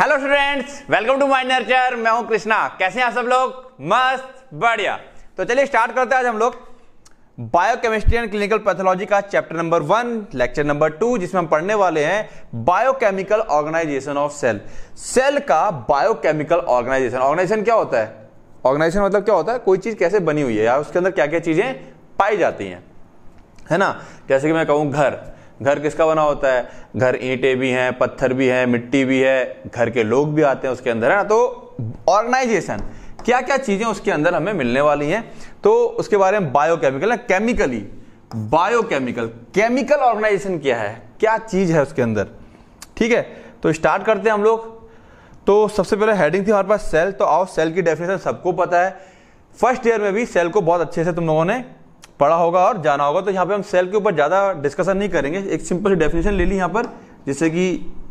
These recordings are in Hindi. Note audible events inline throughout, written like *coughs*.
Hello students welcome to my nurture मैं हूं कृष्णा कैसे हैं आप सब लोग मस्त बढ़िया तो चलिए स्टार्ट करते हैं आज हम लोग बायोकेमिस्ट्री एंड क्लिनिकल पैथोलॉजी का chapter number one lecture number two जिसमें हम पढ़ने वाले हैं biochemical organization of cell cell का बायोकेमिकल ऑर्गेनाइजेशन ऑर्गेनाइजेशन क्या होता है ऑर्गेनाइजेशन मतलब क्या होता है कोई चीज कैसे बनी हुई है या उसके अंदर क्या क्या चीजें पाई जाती हैं है ना जैसे कि मैं कहूँ घर घर किसका बना होता है घर ईंटे भी हैं पत्थर भी हैं मिट्टी भी है घर के लोग भी आते हैं उसके अंदर है ना तो ऑर्गेनाइजेशन क्या क्या चीज़ें उसके अंदर हमें मिलने वाली हैं तो उसके बारे में बायोकेमिकल ना केमिकली बायोकेमिकल केमिकल ऑर्गेनाइजेशन क्या है क्या चीज़ है उसके अंदर ठीक है तो स्टार्ट करते हैं हम लोग तो सबसे पहले हेडिंग थी हमारे पास सेल तो आओ सेल की डेफिनेशन सबको पता है फर्स्ट ईयर में भी सेल को बहुत अच्छे से तुम लोगों ने पढ़ा होगा और जाना होगा तो यहाँ पे हम सेल के ऊपर ज़्यादा डिस्कशन नहीं करेंगे एक सिंपल सी डेफिनेशन ले ली यहाँ पर जिससे कि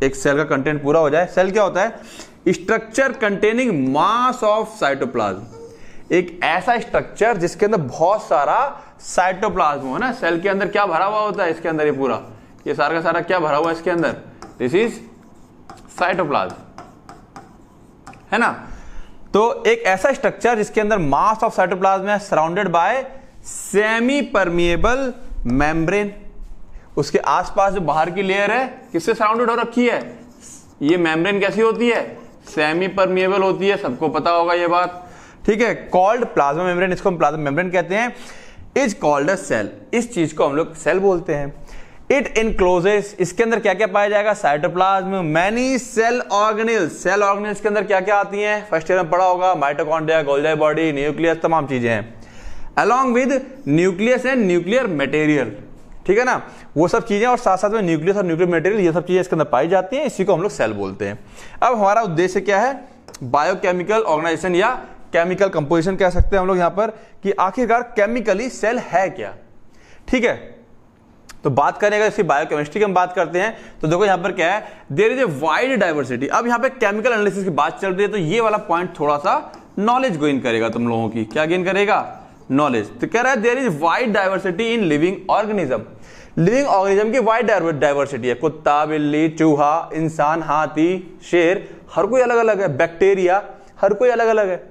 एक सेल का कंटेंट पूरा हो जाए सेल क्या होता है structure containing mass of cytoplasm एक ऐसा स्ट्रक्चर जिसके अंदर बहुत सारा साइटोप्लाज्म है ना सेल के अंदर क्या भरा हुआ होता है इसके अंदर ये पूरा ये सारा का सारा क्या भरा हुआ है इसके अंदर दिस इज साइटोप्लाज्म है ना तो एक ऐसा स्ट्रक्चर जिसके अंदर मास ऑफ साइटोप्लाज्म है surrounded by semi permeable membrane उसके आसपास जो बाहर की लेयर है किससे सराउंडेड हो रखी है ये मेम्ब्रेन कैसी होती है सेमी परमिएबल होती है सबको पता होगा ये बात ठीक है कॉल्ड प्लाज्मा मेम्ब्रेन इसको हम प्लाज्मा मेम्ब्रेन कहते हैं इज कॉल्ड अ सेल इस चीज को हम लोग सेल बोलते हैं इट इनक्लोजेस इसके अंदर क्या क्या पाया जाएगा cytoplasm many cell organelle cell organelles के अंदर क्या क्या आती हैं फर्स्ट ईयर में पढ़ा होगा माइटोकॉन्ड्रिया गोल्जी बॉडी न्यूक्लियस तमाम चीजें हैं along with nucleus and nuclear material ठीक है ना वो सब चीज़ें और साथ साथ में न्यूक्लियस और न्यूक्लियर मटेरियल ये सब चीज़ें इसके अंदर पाई जाती हैं इसी को हम लोग सेल बोलते हैं अब हमारा उद्देश्य क्या है बायोकेमिकल ऑर्गेनाइजेशन या केमिकल कंपोजिशन कह सकते हैं हम लोग यहां पर कि आखिरकार केमिकली सेल है क्या ठीक है तो बात करें अगर इसकी बायोकेमिस्ट्री की हम बात करते हैं तो देखो यहां पर क्या है there is a wide diversity अब यहां पर केमिकल एनालिसिस की बात चल रही है तो ये वाला पॉइंट थोड़ा सा नॉलेज गेन करेगा तुम लोगों की क्या गेन करेगा नॉलेज तो कह रहा है there is wide diversity in living organism living organism की वाइड डाइवर्सिटी है कुत्ता बिल्ली चूहा इंसान हाथी शेर हर कोई अलग अलग है बैक्टीरिया हर कोई अलग अलग है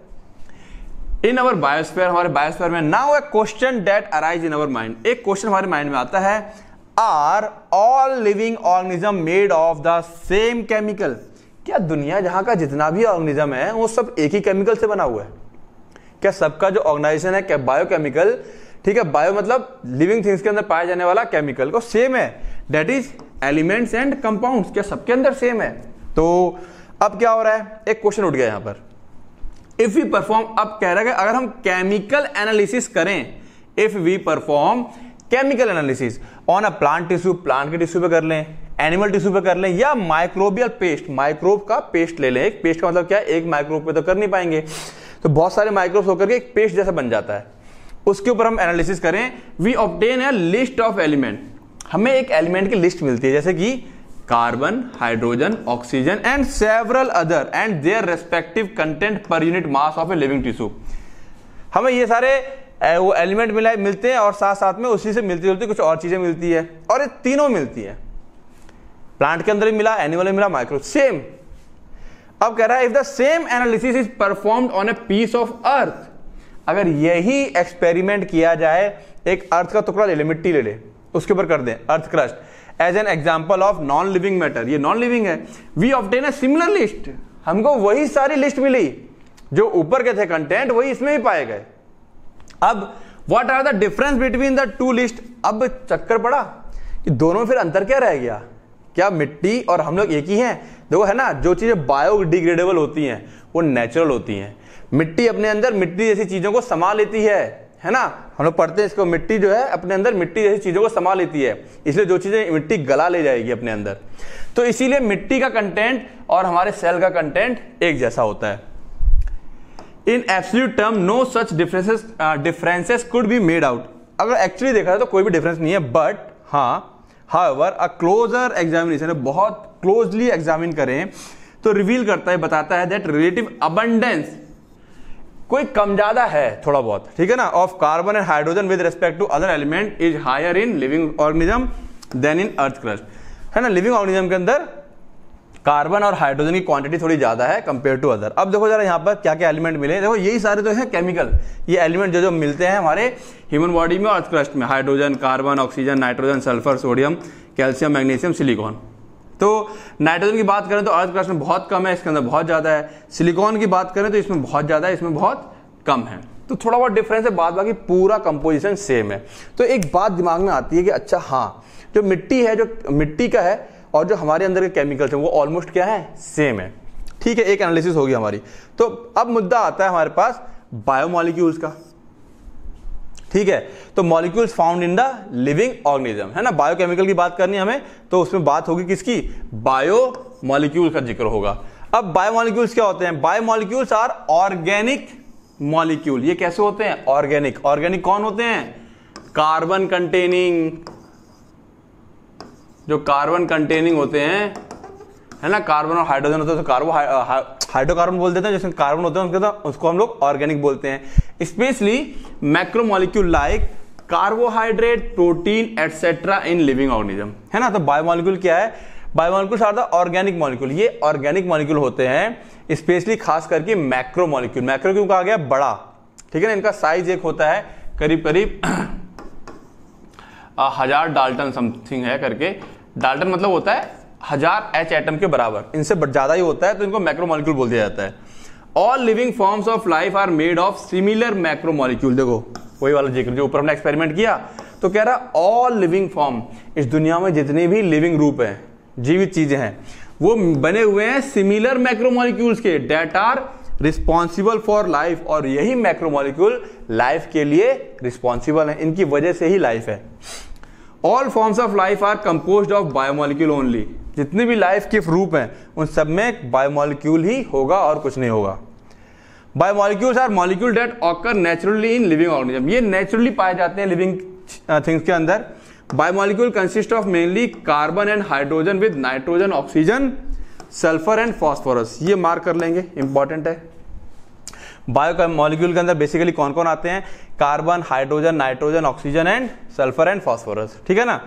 इन अवर बायोस्फेयर हमारे बायोस्फेयर में now a question that arise in our mind एक क्वेश्चन हमारे माइंड में आता है are all living organism made of the same chemical क्या दुनिया जहां का जितना भी ऑर्गेनिज्म है वो सब एक ही केमिकल से बना हुआ है क्या सबका जो ऑर्गेनाइजेशन है क्या बायोकेमिकल ठीक है बायो मतलब लिविंग थिंग्स के अंदर पाया जाने वाला केमिकल को सेम है that is elements and compound क्या सबके अंदर सेम है तो अब क्या हो रहा है एक क्वेश्चन उठ गया यहां पर इफ वी परफॉर्म अब कह रहा है अगर हम केमिकल एनालिसिस करें if we perform chemical analysis on a plant tissue plant के टिश्यू पे कर लें एनिमल टिश्यू पे कर लें या माइक्रोबियल पेस्ट माइक्रोब का पेस्ट ले लें एक पेस्ट का मतलब क्या है एक माइक्रोब पे तो कर नहीं पाएंगे तो बहुत सारे माइक्रोब्स होकर के एक पेस्ट जैसा बन जाता है उसके ऊपर हम एनालिसिस करें we obtain a list of element हमें एक एलिमेंट की लिस्ट मिलती है जैसे कि carbon hydrogen oxygen and several other and their respective content per unit mass of a living tissue हमें ये सारे वो एलिमेंट मिला मिलते हैं और साथ साथ में उसी से मिलती जुलती कुछ और चीज़ें मिलती है और ये तीनों मिलती है प्लांट के अंदर भी मिला एनिमल में मिला माइक्रो सेम अब कह रहा है if the same analysis is performed on a piece of earth अगर यही एक्सपेरिमेंट किया जाए एक अर्थ का टुकड़ा ले ले मिट्टी ले ले उसके ऊपर कर दें earth crust as an example of non living matter ये नॉन लिविंग है we obtain a similar list हमको वही सारी लिस्ट मिली जो ऊपर के थे कंटेंट वही इसमें भी पाए गए अब what are the difference between the two list अब चक्कर पड़ा कि दोनों फिर अंतर क्या रह गया क्या मिट्टी और हम लोग एक ही हैं देखो है ना जो चीज़ें बायोडिग्रेडेबल होती हैं वो नेचुरल होती हैं मिट्टी अपने अंदर मिट्टी जैसी चीज़ों को समा लेती है है ना हम लोग पढ़ते हैं इसको मिट्टी जो है अपने अंदर मिट्टी जैसी चीज़ों को समा लेती है इसलिए जो चीज़ें मिट्टी गला ले जाएगी अपने अंदर तो इसीलिए मिट्टी का कंटेंट और हमारे सेल का कंटेंट एक जैसा होता है in absolute term no such differences differences could be made out अगर एक्चुअली देखा जाए तो कोई भी डिफरेंस नहीं है बट हाँ हावर अ क्लोजर एग्जामिनेशन बहुत क्लोजली एग्जामिन करें तो रिवील करता है बताता है दैट रिलेटिव अबंडेंस कोई कम ज्यादा है थोड़ा बहुत ठीक है ना of carbon and hydrogen with respect to other element is higher in living organism than in earth crust है ना लिविंग ऑर्गेनिज्म के अंदर कार्बन और हाइड्रोजन की क्वांटिटी थोड़ी ज़्यादा है कंपेयर टू अदर अब देखो जरा यहाँ पर क्या क्या एलिमेंट मिले देखो यही सारे तो है केमिकल ये एलिमेंट जो जो मिलते हैं हमारे ह्यूमन बॉडी में और क्रस्ट में hydrogen carbon oxygen nitrogen sulphur sodium calcium magnesium silicon तो नाइट्रोजन की बात करें तो अर्थ क्रस्ट में बहुत कम है इसके अंदर बहुत ज़्यादा है सिलिकॉन की बात करें तो इसमें बहुत ज़्यादा है इसमें बहुत कम है तो थोड़ा बहुत डिफरेंस है बाद बाकी पूरा कंपोजिशन सेम है तो एक बात दिमाग में आती है कि अच्छा हाँ जो मिट्टी है जो मिट्टी का है और जो हमारे अंदर के केमिकल्स हैं वो ऑलमोस्ट क्या है सेम है ठीक है एक एनालिसिस होगी हमारी तो अब मुद्दा आता है हमारे पास बायोमोलिक्यूल्स का ठीक है तो molecules found in the living organism है ना बायोकेमिकल की बात करनी हमें तो उसमें बात होगी किसकी बायो मॉलिक्यूल का जिक्र होगा अब मॉलिक्यूल्स क्या होते हैं बायोमोलिक्यूल्स आर ऑर्गेनिक मॉलिक्यूल ये कैसे होते हैं ऑर्गेनिक ऑर्गेनिक कौन होते हैं कार्बन कंटेनिंग जो कार्बन कंटेनिंग होते हैं है ना कार्बन और हाइड्रोजन होते हैं तो कार्बो हाइड्रोकार्बन uh, बोल देते हैं जिसमें कार्बन होते हैं उसके तो उसको हम लोग ऑर्गेनिक बोलते हैं specially macromolecule like carbohydrate protein etcetera in living organism है ना तो बायोमोलिक्यूल क्या है biomolecules are the organic molecule ये ऑर्गेनिक मॉलिक्यूल होते हैं स्पेशली खास करके मैक्रो मॉलिक्यूल मैक्रो क्यों कहा गया बड़ा ठीक है ना इनका साइज एक होता है करीब करीब *coughs* हजार डाल्टन समथिंग है करके डाल्टन मतलब होता है हजार एच एटम के बराबर इनसे ज्यादा ही होता है तो इनको मैक्रोमोलिक्यूल बोल दिया जाता है all living forms of life are made of similar macromolecule देखो वही वाला जिक्र जो ऊपर हमने एक्सपेरिमेंट किया तो कह रहा ऑल लिविंग फॉर्म इस दुनिया में जितने भी लिविंग रूप है जीवित चीजें हैं वो बने हुए हैं सिमिलर मैक्रोमोलिक्यूल्स के that are responsible for life और यही मैक्रोमोलिक्यूल लाइफ के लिए रिस्पॉन्सिबल है इनकी वजह से ही लाइफ है all forms of life are compose of biomolecule only जितनी भी लाइफ के रूप हैं उन सब में बायोमोलिक्यूल ही होगा और कुछ नहीं होगा biomolecules are molecule that occur naturally in living organism ये नेचुरली पाए जाते हैं लिविंग थिंग्स uh, के अंदर biomolecule consist of mainly carbon and hydrogen with nitrogen oxygen sulphur and phosphorus ये मार्क कर लेंगे इंपॉर्टेंट है बायो मॉलिक्यूल के अंदर बेसिकली कौन कौन आते हैं carbon hydrogen nitrogen oxygen and sulphur and phosphorus ठीक है ना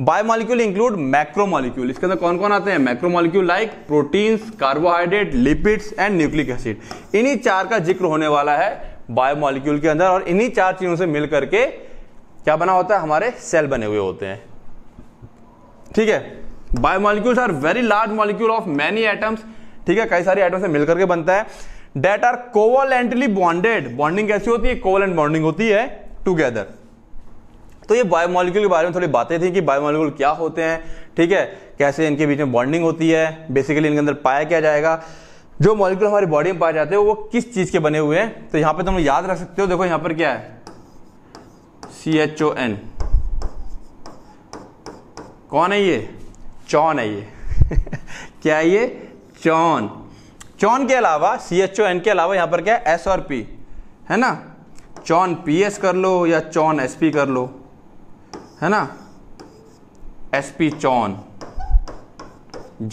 biomolecule include macromolecule इसके अंदर कौन कौन आते हैं macromolecule like proteins carbohydrate lipids and nucleic acid इन्हीं चार का जिक्र होने वाला है बायो मॉलिक्यूल के अंदर और इन्हीं चार चीजों से मिल करके क्या बना होता है हमारे सेल बने हुए होते हैं ठीक है biomolecules are very large molecule of many atoms ठीक है कई सारे एटम से मिलकर के बनता है that are covalently bonded bonding कैसी होती है कोवलेंट बॉन्डिंग होती है टूगेदर तो ये बायोमोलिक्यूल के बारे में थोड़ी बातें थी कि बायोमोलिक्यूल क्या होते हैं ठीक है कैसे इनके बीच में बॉन्डिंग होती है बेसिकली इनके अंदर पाया क्या जाएगा जो मॉलिक्यूल हमारी बॉडी में पाए जाते हैं वो किस चीज के बने हुए हैं तो यहां पे तुम याद रख सकते हो देखो यहां पर क्या है सी एच ओ एन कौन है ये चौन है ये *laughs* क्या है ये चौन चौन के अलावा सी एच ओ एन के अलावा यहाँ पर क्या है एस और पी है ना चौन पी एस कर लो या चौन एस पी कर लो है ना एस पी चौन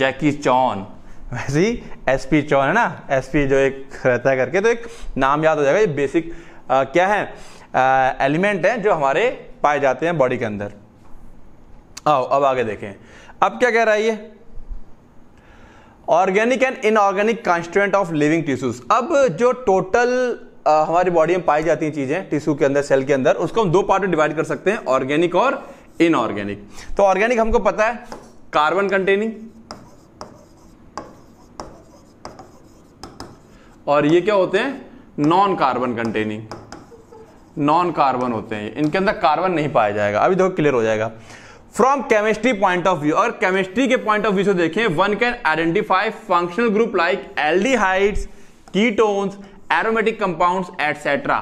जैकी चौन वैसे ही एस पी चौन है ना एस पी जो एक रहता है करके तो एक नाम याद हो जाएगा ये बेसिक आ, क्या है एलिमेंट है जो हमारे पाए जाते हैं बॉडी के अंदर आओ अब आगे देखें अब क्या कह रहा है ये organic and inorganic constant of living tissues अब जो टोटल हमारी बॉडी में पाई जाती हैं चीज़ें टिश्यू के अंदर सेल के अंदर उसको हम दो पार्ट में डिवाइड कर सकते हैं ऑर्गेनिक और इनऑर्गेनिक तो ऑर्गेनिक हमको पता है कार्बन कंटेनिंग और ये क्या होते हैं non carbon containing non carbon होते हैं इनके अंदर कार्बन नहीं पाया जाएगा अभी देखो क्लियर हो जाएगा from chemistry point of view और केमिस्ट्री के पॉइंट ऑफ व्यू से देखें one can identify functional group like aldehydes ketones aromatic compound etcetera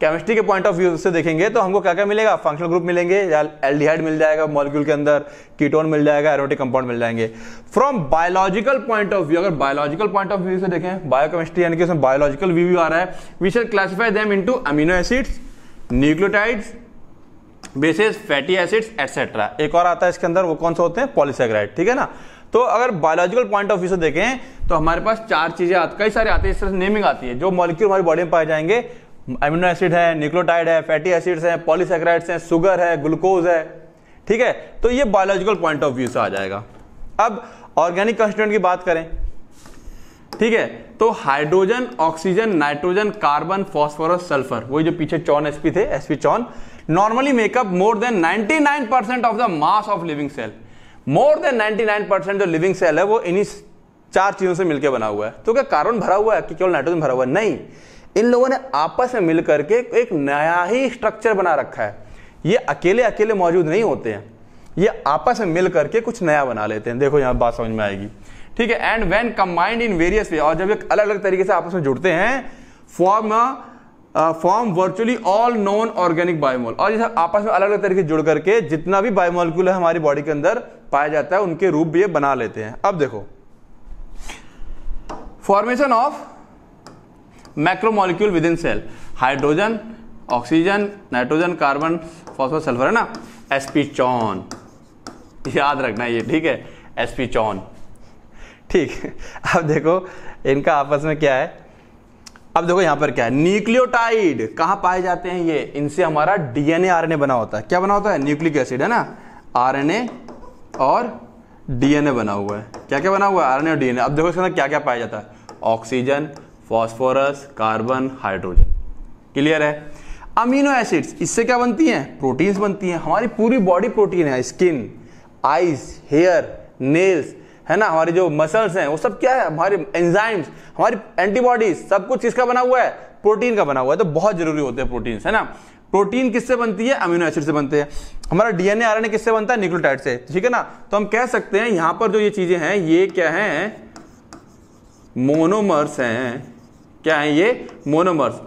chemistry के पॉइंट ऑफ व्यू से देखेंगे तो हमको क्या क्या मिलेगा फंक्शनल ग्रुप मिलेंगे या एल्डिहाइड मिल जाएगा मॉलिक्यूल के अंदर कीटोन मिल जाएगा एरोटिक कंपाउंड मिल जाएंगे from biological point of view अगर बायोलॉजिकल पॉइंट ऑफ व्यू से देखें बायोकेमिस्ट्री यानी कि उसमें बायोलॉजिकल व्यू आ रहा है we shall classify them into amino acids nucleotides bases fatty acids etcetera एक और आता है इसके अंदर वो कौन से होते हैं पॉलीसेग्राइड ठीक है ना तो अगर बायोलॉजिकल पॉइंट ऑफ व्यू से देखें तो हमारे पास चार चीजें कई सारे आते हैं इस तरह से नेमिंग आती है जो मॉलिक्यूल हमारी बॉडी में पाए जाएंगे अमीनो एसिड है निक्लोटाइड है फैटी एसिड्स हैं पॉलीसेग्राइड्स हैं सुगर है ग्लूकोज है ठीक है तो ये बायोलॉजिकल पॉइंट ऑफ व्यू से आ जाएगा अब ऑर्गेनिक कंस्टिट्यूंट की बात करें ठीक है तो hydrogen oxygen nitrogen carbon phosphorus sulphur वही जो पीछे चौन एसपी थे SP CHON normally make up more than percent of the mass of living cell more than 99% जो लिविंग सेल है वो इन्हीं चार चीजों से मिलकर बना हुआ है तो क्या कार्बन भरा हुआ है कि केवल नाइट्रोजन भरा हुआ है नहीं इन लोगों ने आपस में मिलकर के एक नया ही स्ट्रक्चर बना रखा है ये अकेले अकेले मौजूद नहीं होते हैं ये आपस में मिल करके कुछ नया बना लेते हैं देखो यहाँ बात समझ में आएगी ठीक है and when combined in various way और जब ये अलग अलग तरीके से आपस में जुड़ते हैं form form virtually all non organic biomol और जैसे आपस में अलग अलग तरीके जुड़ करके जितना भी बायोमोलिक्यूल है हमारी बॉडी के अंदर पाया जाता है उनके रूप भी ये बना लेते हैं अब देखो formation of macromolecule within cell hydrogen oxygen nitrogen carbon phosphorus sulphur है ना एसपी चौन याद रखना ये ठीक है एसपी चौन ठीक अब देखो इनका आपस में क्या है अब देखो यहां पर क्या है न्यूक्लियोटाइड कहां पाए जाते हैं ये इनसे हमारा डीएनए आरएनए बना होता है क्या बना होता है न्यूक्लिक एसिड है ना आरएनए और डीएनए बना हुआ है क्या क्या बना हुआ है आरएनए और डीएनए अब देखो इसके अंदर क्या क्या पाया जाता है oxygen phosphorus carbon hydrogen clear है अमीनो एसिड्स इससे क्या बनती हैं प्रोटीन्स बनती हैं हमारी पूरी बॉडी प्रोटीन है स्किन आइज हेयर नेल्स है ना हमारे जो मसल्स हैं वो सब क्या है हमारे एंजाइम्स हमारी एंटीबॉडीज सब कुछ किसका बना हुआ है प्रोटीन का बना हुआ है तो बहुत जरूरी होते हैं प्रोटीन्स है ना प्रोटीन किससे बनती है अमीनो एसिड से बनते हैं हमारा डीएनए आर किससे बनता है न्यूक्लियोटाइड से ठीक है ना तो हम कह सकते हैं यहां पर जो ये चीजें हैं ये क्या है मोनोमर्स हैं क्या है ये मोनोमर्स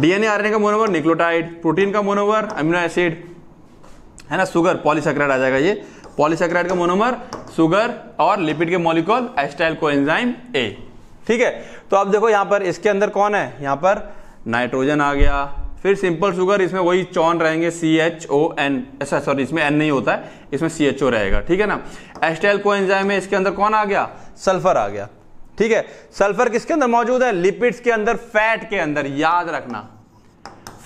डीएनए आर का मोनोवर निक्लोटाइड प्रोटीन का मोनोवर अमीनो एसिड है ना सुगर पॉलीसेक्राइड आ जाएगा ये पॉलीसेक्राइड का मोनोमर सुगर और लिपिड के मॉलिक्यूल एस्टाइल को एंजाइम ए ठीक है तो आप देखो यहां पर इसके अंदर कौन है यहां पर नाइट्रोजन आ गया फिर सिंपल शुगर इसमें वही चौन रहेंगे सी एच ओ एन ऐसा सॉरी इसमें एन नहीं होता है इसमें सी एच ओ रहेगा ठीक है ना एस्टाइल को एंजाइम में इसके अंदर कौन आ गया सल्फर आ गया ठीक है सल्फर किसके अंदर मौजूद है लिपिड्स के अंदर फैट के अंदर याद रखना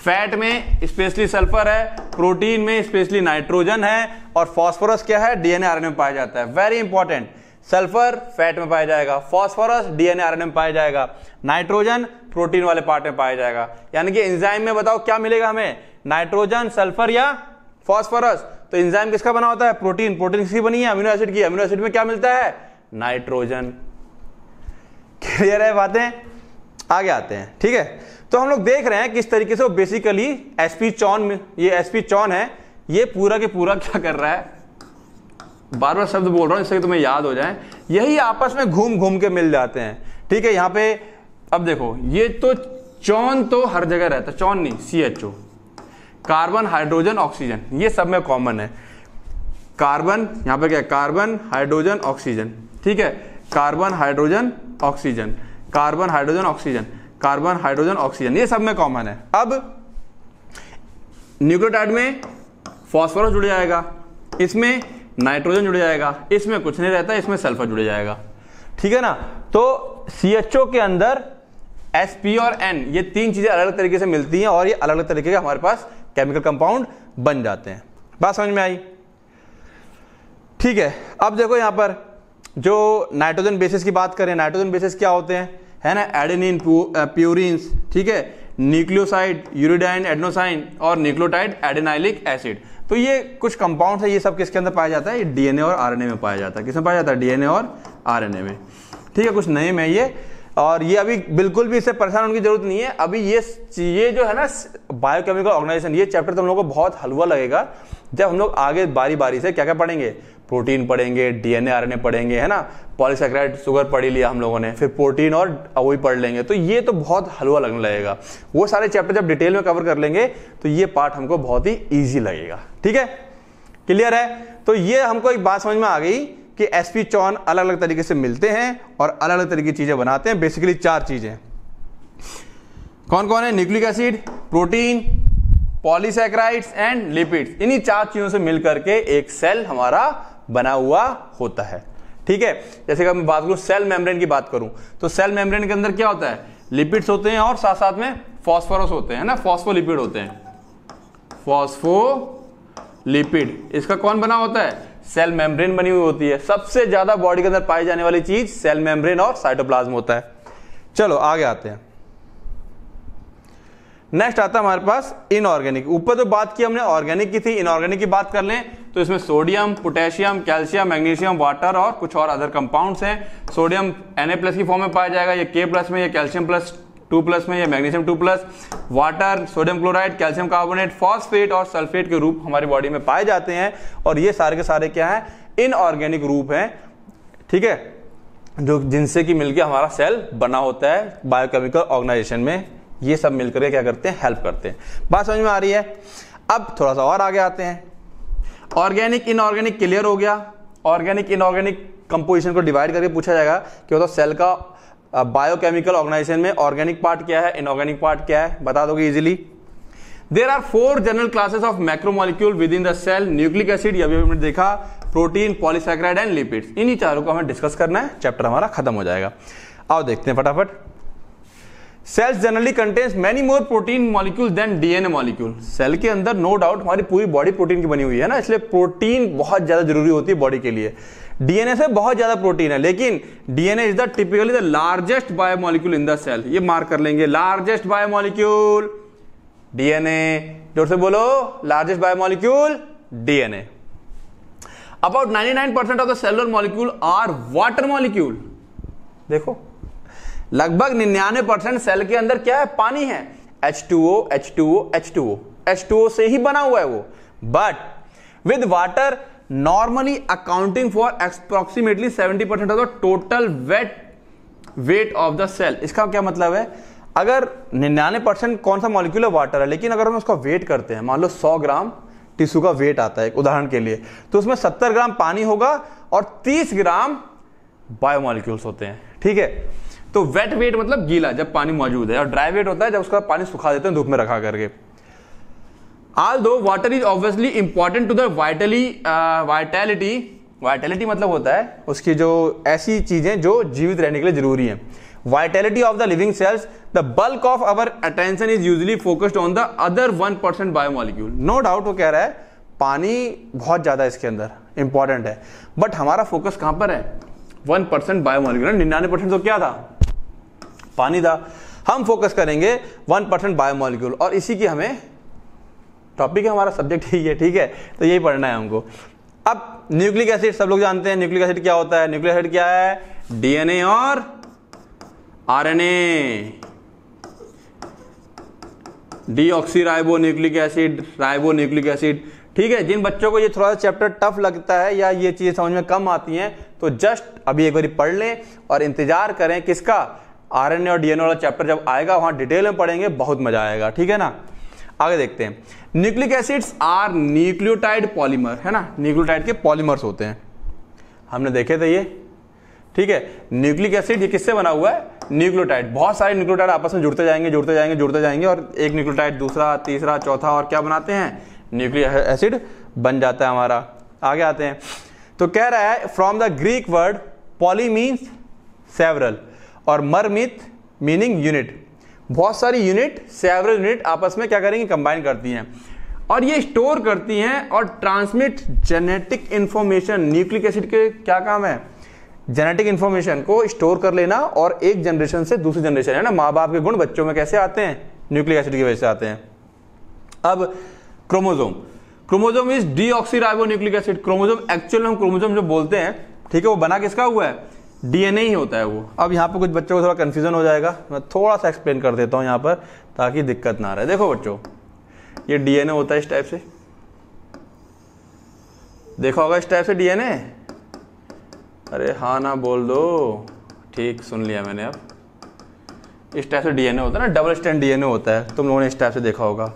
फैट में स्पेशली सल्फर है प्रोटीन में स्पेशली नाइट्रोजन है और फॉस्फोरस क्या है डीएनए आरएनए में पाया जाता है वेरी इंपॉर्टेंट सल्फर फैट में पाया जाएगा फॉस्फोरस डीएनए आरएनए में पाया जाएगा नाइट्रोजन प्रोटीन वाले पार्ट में पाया जाएगा यानी कि एंजाइम में बताओ क्या मिलेगा हमें नाइट्रोजन सल्फर या फॉस्फोरस तो एंजाइम किसका बना होता है प्रोटीन प्रोटीन किसकी बनी है अमीनो एसिड की अमीनो एसिड में क्या मिलता है नाइट्रोजन क्लियर है बातें आगे आते हैं ठीक है तो हम लोग देख रहे हैं किस तरीके से वो बेसिकली एस पी चौन ये एस पी चौन है ये पूरा के पूरा *laughs* क्या कर रहा है बार बार शब्द बोल रहा हूँ इससे तुम्हें याद हो जाए यही आपस में घूम घूम के मिल जाते हैं ठीक है यहाँ पे अब देखो ये तो चौन तो हर जगह रहता है चौन नहीं C H O carbon hydrogen oxygen ये सब में कॉमन है कार्बन यहाँ पे क्या है कार्बन हाइड्रोजन ऑक्सीजन ठीक है carbon hydrogen oxygen carbon hydrogen oxygen carbon hydrogen oxygen ये सब में कॉमन है अब न्यूक्लियोटाइड में फॉस्फोरस जुड़ जाएगा इसमें नाइट्रोजन जुड़ जाएगा इसमें कुछ नहीं रहता इसमें सल्फर जुड़ जाएगा ठीक है ना तो सी के अंदर एस पी और एन ये तीन चीज़ें अलग अलग तरीके से मिलती हैं और ये अलग अलग तरीके के हमारे पास केमिकल कंपाउंड बन जाते हैं बात समझ में आई ठीक है अब देखो यहां पर जो नाइट्रोजन बेसिस की बात करें नाइट्रोजन बेसिस क्या होते हैं है ना एडेनिन प्योरिन uh, ठीक है न्यूक्लियोसाइड यूरिडाइन एडनोसाइन और न्यूक्लोटाइड एडेनाइलिक एसिड तो ये कुछ कंपाउंड है ये सब किसके अंदर पाया जाता है ये डीएनए और आरएनए में पाया जाता है किसमें पाया जाता है डीएनए और आरएनए में ठीक है कुछ नए में ये और ये अभी बिल्कुल भी इससे परेशान होने की जरूरत नहीं है अभी ये ये जो है ना बायोकेमिकल ऑर्गेनाइजेशन ये चैप्टर तो हम लोग को बहुत हलवा लगेगा जब हम लोग आगे बारी बारी से क्या क्या पढ़ेंगे प्रोटीन पढ़ेंगे डीएनए आरएनए पढ़ेंगे है ना पॉलीसेक्राइड शुगर पढ़ी लिया हम लोगों ने फिर प्रोटीन और वही पढ़ लेंगे तो ये तो बहुत हलवा लगने लगेगा वो सारे चैप्टर जब डिटेल में कवर कर लेंगे तो ये पार्ट हमको बहुत ही ईजी लगेगा ठीक है क्लियर है तो ये हमको एक बात समझ में आ गई कि एस पी चौन अलग अलग तरीके से मिलते हैं और अलग अलग तरीके की चीज़ें बनाते हैं बेसिकली चार चीज़ें कौन कौन है nucleic acid protein polysaccharides and lipids इन्हीं चार चीज़ों से मिलकर के एक सेल हमारा बना हुआ होता है ठीक है जैसे कि मैं बात करूं सेल मेम्ब्रेन की बात करूं तो सेल मेम्ब्रेन के अंदर क्या होता है लिपिड्स होते हैं और साथ साथ में फॉस्फोरस होते हैं ना फॉस्फोलिपिड होते हैं फॉस्फो लिपिड इसका कौन बना होता है सेल मेम्ब्रेन बनी हुई होती है सबसे ज्यादा बॉडी के अंदर पाई जाने वाली चीज सेल मेम्ब्रेन और साइटोप्लाज्म होता है चलो आगे आते हैं नेक्स्ट आता हमारे पास इनऑर्गेनिक ऊपर तो बात की हमने ऑर्गेनिक की थी इनऑर्गेनिक की बात कर लें तो इसमें sodium potassium calcium magnesium water और कुछ और अदर कंपाउंड्स हैं सोडियम एन प्लस की फॉर्म में पाया जाएगा ये के प्लस में ये कैल्शियम प्लस टू प्लस में या magnesium two plus water sodium chloride calcium carbonate phosphate और सल्फेट के रूप हमारी बॉडी में पाए जाते हैं और ये सारे के सारे क्या हैं इनऑर्गेनिक रूप हैं ठीक है जो जिनसे कि मिलकर हमारा सेल बना होता है बायोकेमिकल ऑर्गेनाइजेशन में ये सब मिलकर क्या करते हैं हेल्प करते हैं बात समझ में आ रही है अब थोड़ा सा और आगे आते हैं ऑर्गेनिक इनऑर्गेनिक क्लियर हो गया ऑर्गेनिक इनऑर्गेनिक कंपोजिशन को डिवाइड करके पूछा जाएगा कि वो मतलब तो सेल का बायोकेमिकल ऑर्गेनाइजेशन में ऑर्गेनिक पार्ट क्या है इनऑर्गेनिक पार्ट क्या है बता दोगे easily there are four general classes of macromolecule within the cell nucleic acid अभी हमने देखा प्रोटीन पॉलीसेक्राइड एंड लिपिड्स इन्हीं चारों को हमें डिस्कस करना है चैप्टर हमारा खत्म हो जाएगा आओ देखते हैं फटाफट cells generally contains many more protein molecule than DNA molecule cell के अंदर नो no डाउट हमारी पूरी बॉडी प्रोटीन की बनी हुई है ना इसलिए प्रोटीन बहुत ज्यादा जरूरी होती है बॉडी के लिए डीएनए से बहुत ज्यादा प्रोटीन है लेकिन DNA is the typically the largest biomolecule in the cell ये मार्क कर लेंगे लार्जेस्ट बायोमोलिक्यूल डीएनए जोर से बोलो largest biomolecule DNA about 99% of the cellular molecule are water molecule देखो लगभग निन्यानवे परसेंट सेल के अंदर क्या है पानी है H H H two two two O O O H two O से ही बना हुआ है वो but with water normally accounting for approximately seventy percent of the total weight weight of the cell इसका क्या मतलब है अगर निन्यानवे परसेंट कौन सा मॉलिक्यूलर वाटर है लेकिन अगर हम उसका वेट करते हैं मान लो सौ ग्राम टिश्यू का वेट आता है उदाहरण के लिए तो उसमें सत्तर ग्राम पानी होगा और तीस ग्राम बायोमोलिक्यूल्स होते हैं ठीक है तो वेट वेट मतलब गीला जब पानी मौजूद है और ड्राई वेट होता है जब उसका पानी सुखा देते हैं धूप में रखा करके आल दो water is obviously important to vitally uh, vitality मतलब होता है उसकी जो ऐसी चीज़ें जो जीवित रहने के लिए जरूरी है vitality of the living cells the bulk of our attention is usually focused on the other one percent biomolecule no doubt वो कह रहा है पानी बहुत ज़्यादा इसके अंदर इंपॉर्टेंट है बट हमारा फोकस कहाँ पर है वन परसेंट बायोमोलिक्यूल निन्यानवे परसेंट तो क्या था पानी था हम फोकस करेंगे वन परसेंट बायोमोलिक्यूल और इसी की हमें टॉपिक है हमारा सब्जेक्ट ही है ठीक है तो यही पढ़ना है हमको अब न्यूक्लिक एसिड सब लोग जानते हैं न्यूक्लिक एसिड क्या होता है न्यूक्लिक एसिड क्या है डीएनए और RNA deoxyribonucleic acid ribonucleic acid ठीक है जिन बच्चों को ये थोड़ा सा चैप्टर टफ लगता है या ये चीज़ें समझ में कम आती हैं तो जस्ट अभी एक बार पढ़ लें और इंतजार करें किसका आरएनए और डीएनए वाला चैप्टर जब आएगा वहां डिटेल में पढ़ेंगे बहुत मजा आएगा ठीक है ना आगे देखते हैं nucleic acids are nucleotide polymer है ना न्यूक्लियोटाइड के पॉलीमर्स होते हैं हमने देखे थे ये ठीक है न्यूक्लिक एसिड ये किससे बना हुआ है न्यूक्लियोटाइड बहुत सारे न्यूक्लियोटाइड आपस में जुड़ते जाएंगे जुड़ते जाएंगे जुड़ते जाएंगे और एक न्यूक्लियोटाइड दूसरा तीसरा चौथा और क्या बनाते हैं न्यूक्लिक एसिड बन जाता है हमारा आगे आते हैं तो कह रहा है from the Greek word poly means several और मर मीनिंग यूनिट बहुत सारी यूनिट सेवरल यूनिट आपस में क्या करेंगी कंबाइन करती हैं और ये स्टोर करती हैं और transmit genetic information nucleic acid के क्या काम है जेनेटिक इंफॉर्मेशन को स्टोर कर लेना और एक जनरेशन से दूसरी जनरेशन है ना माँ बाप के गुण बच्चों में कैसे आते हैं न्यूक्लिक एसिड की वजह से आते हैं अब chromosome chromosome is deoxyribonucleic acid chromosome actual में क्रोमोजोम जो बोलते हैं ठीक है वो बना किसका हुआ है डीएनए ही होता है वो अब यहाँ पर कुछ बच्चों को थोड़ा कन्फ्यूजन हो जाएगा मैं थोड़ा सा एक्सप्लेन कर देता हूँ यहाँ पर ताकि दिक्कत ना रहे देखो बच्चों ये डीएनए होता है इस टाइप से देखा होगा इस टाइप से डीएनए अरे हाँ ना बोल दो ठीक सुन लिया मैंने अब इस टाइप से डीएनए होता है ना डबल स्टैंड डीएनए होता है तुम लोगों ने इस टाइप से देखा होगा